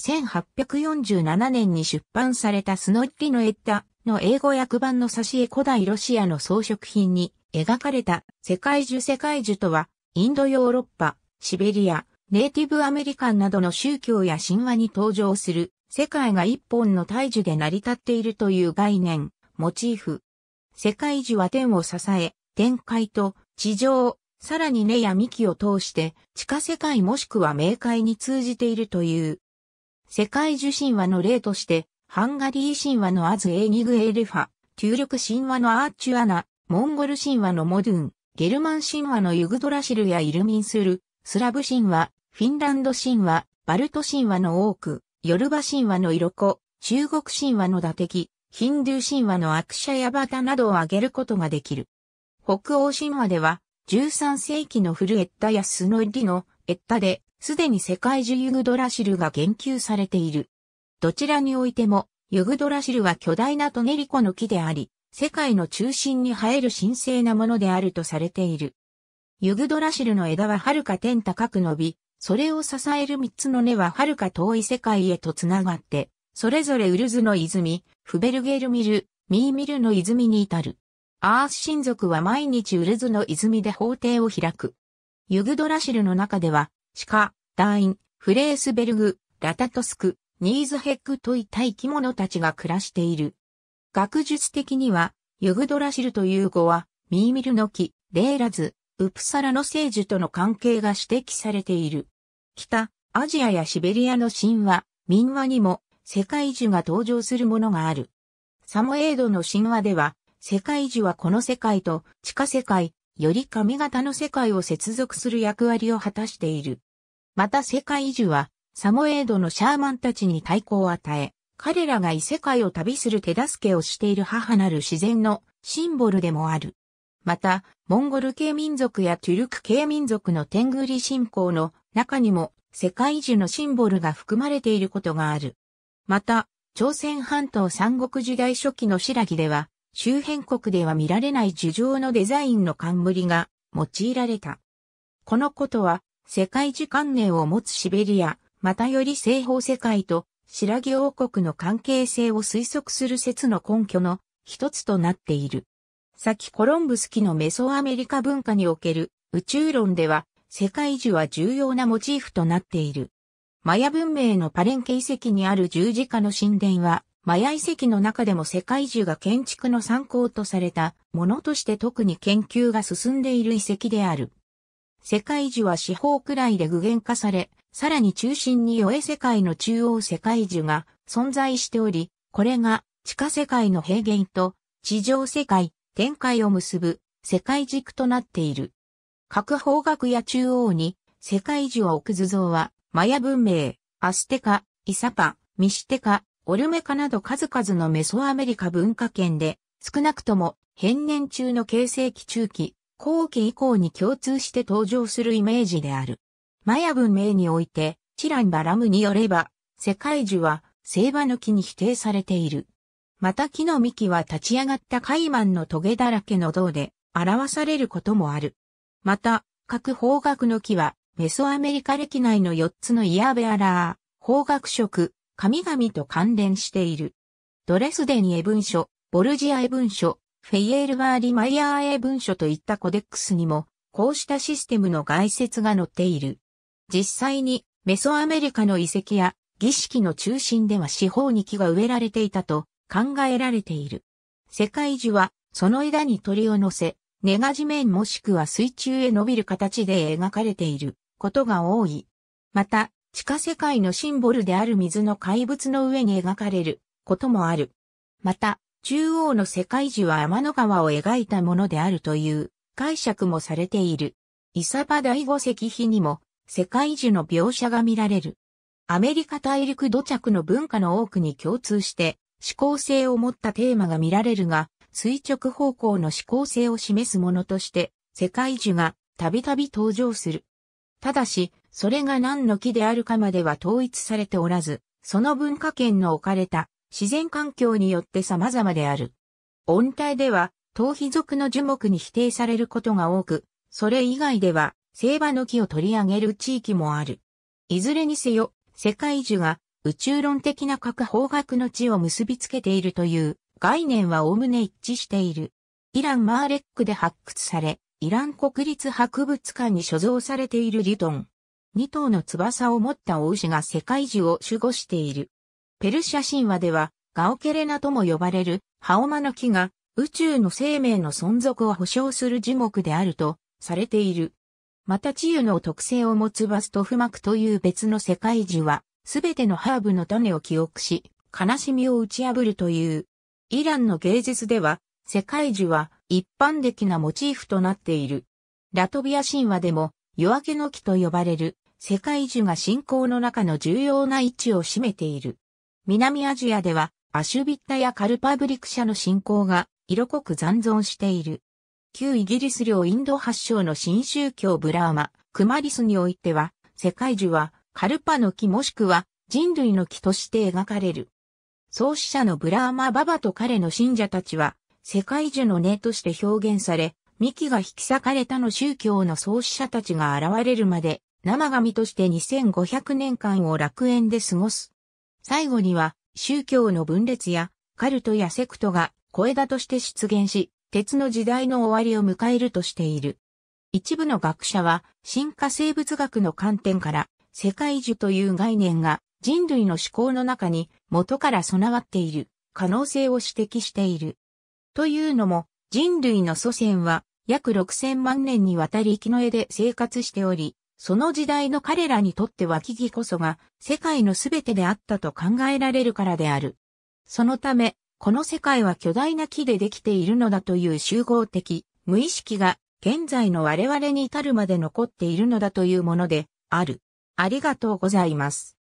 1847年に出版されたスノッィのエッタの英語訳版の挿絵古代ロシアの装飾品に描かれた世界樹世界樹とは、インドヨーロッパ、シベリア、ネイティブアメリカンなどの宗教や神話に登場する世界が一本の大樹で成り立っているという概念、モチーフ。世界樹は天を支え、天界と地上、さらに根や幹を通して地下世界もしくは冥界に通じているという世界樹神話の例として、ハンガリー神話のアズ・エーニグ・エーレファ、中力神話のアーチュアナ、モンゴル神話のモドゥン、ゲルマン神話のユグドラシルやイルミンスル、スラブ神話、フィンランド神話、バルト神話のオーク、ヨルバ神話のイロコ、中国神話の打敵、ヒンドゥー神話のアクシャヤバタなどを挙げることができる。北欧神話では、13世紀の古エッタやスノイリのエッタで、すでに世界中ユグドラシルが言及されている。どちらにおいても、ユグドラシルは巨大なトネリコの木であり、世界の中心に生える神聖なものであるとされている。ユグドラシルの枝は遥か天高く伸び、それを支える三つの根は遥か遠い世界へとつながって、それぞれウルズの泉、フベルゲルミル、ミーミルの泉に至る。アース親族は毎日ウルズの泉で法廷を開く。ユグドラシルの中では、シカ、ダ員イン、フレースベルグ、ラタトスク、ニーズヘッグといった生き物たちが暮らしている。学術的には、ユグドラシルという語は、ミーミルの木、レーラズ、ウプサラの聖樹との関係が指摘されている。北、アジアやシベリアの神話、民話にも世界樹が登場するものがある。サモエードの神話では、世界樹はこの世界と地下世界、より髪型の世界を接続する役割を果たしている。また世界中は、サモエードのシャーマンたちに対抗を与え、彼らが異世界を旅する手助けをしている母なる自然のシンボルでもある。また、モンゴル系民族やトゥルク系民族のテングリ信仰の中にも世界樹のシンボルが含まれていることがある。また、朝鮮半島三国時代初期の白木では、周辺国では見られない樹状のデザインの冠が用いられた。このことは、世界樹観念を持つシベリア、またより西方世界と白木王国の関係性を推測する説の根拠の一つとなっている。先コロンブス期のメソアメリカ文化における宇宙論では世界樹は重要なモチーフとなっている。マヤ文明のパレンケ遺跡にある十字架の神殿はマヤ遺跡の中でも世界中が建築の参考とされたものとして特に研究が進んでいる遺跡である。世界樹は四方くらいで具現化され、さらに中心に与え世界の中央世界樹が存在しており、これが地下世界の平原と地上世界、展開を結ぶ世界軸となっている。各方角や中央に世界樹を置く図像は、マヤ文明、アステカ、イサパ、ミシテカ、オルメカなど数々のメソアメリカ文化圏で、少なくとも変年中の形成期中期、後期以降に共通して登場するイメージである。マヤ文明において、チランバラムによれば、世界樹は、聖馬の木に否定されている。また木の幹は立ち上がったカイマンのトゲだらけの銅で、表されることもある。また、各方角の木は、メソアメリカ歴内の4つのイヤベアラー、方角色、神々と関連している。ドレスデンエ文書、ボルジアエ文書、フェイエールワーリ・マイヤー英文書といったコデックスにも、こうしたシステムの概説が載っている。実際に、メソアメリカの遺跡や儀式の中心では四方に木が植えられていたと考えられている。世界樹は、その枝に鳥を乗せ、根が地面もしくは水中へ伸びる形で描かれていることが多い。また、地下世界のシンボルである水の怪物の上に描かれることもある。また、中央の世界樹は天の川を描いたものであるという解釈もされている。イサバ第五石碑にも世界樹の描写が見られる。アメリカ大陸土着の文化の多くに共通して思考性を持ったテーマが見られるが、垂直方向の思考性を示すものとして世界樹がたびたび登場する。ただし、それが何の木であるかまでは統一されておらず、その文化圏の置かれた自然環境によって様々である。温帯では、頭皮属の樹木に否定されることが多く、それ以外では、聖場の木を取り上げる地域もある。いずれにせよ、世界樹が宇宙論的な各方角の地を結びつけているという概念は概ね一致している。イラン・マーレックで発掘され、イラン国立博物館に所蔵されているリトン。二頭の翼を持った王牛が世界樹を守護している。ペルシャ神話では、ガオケレナとも呼ばれる、ハオマの木が、宇宙の生命の存続を保障する樹木であると、されている。また治癒の特性を持つバストフマクという別の世界樹は、すべてのハーブの種を記憶し、悲しみを打ち破るという。イランの芸術では、世界樹は一般的なモチーフとなっている。ラトビア神話でも、夜明けの木と呼ばれる世界樹が信仰の中の重要な位置を占めている。南アジアではアシュビッタやカルパブリク社の信仰が色濃く残存している。旧イギリス領インド発祥の新宗教ブラーマ、クマリスにおいては、世界樹はカルパの木もしくは人類の木として描かれる。創始者のブラーマ・ババと彼の信者たちは、世界樹の根として表現され、幹が引き裂かれたの宗教の創始者たちが現れるまで、生神として2500年間を楽園で過ごす。最後には宗教の分裂やカルトやセクトが小枝として出現し、鉄の時代の終わりを迎えるとしている。一部の学者は進化生物学の観点から世界樹という概念が人類の思考の中に元から備わっている可能性を指摘している。というのも人類の祖先は約6000万年にわたり生きの絵で生活しており、その時代の彼らにとっては木こそが世界のすべてであったと考えられるからである。そのため、この世界は巨大な木でできているのだという集合的、無意識が現在の我々に至るまで残っているのだというものである。ありがとうございます。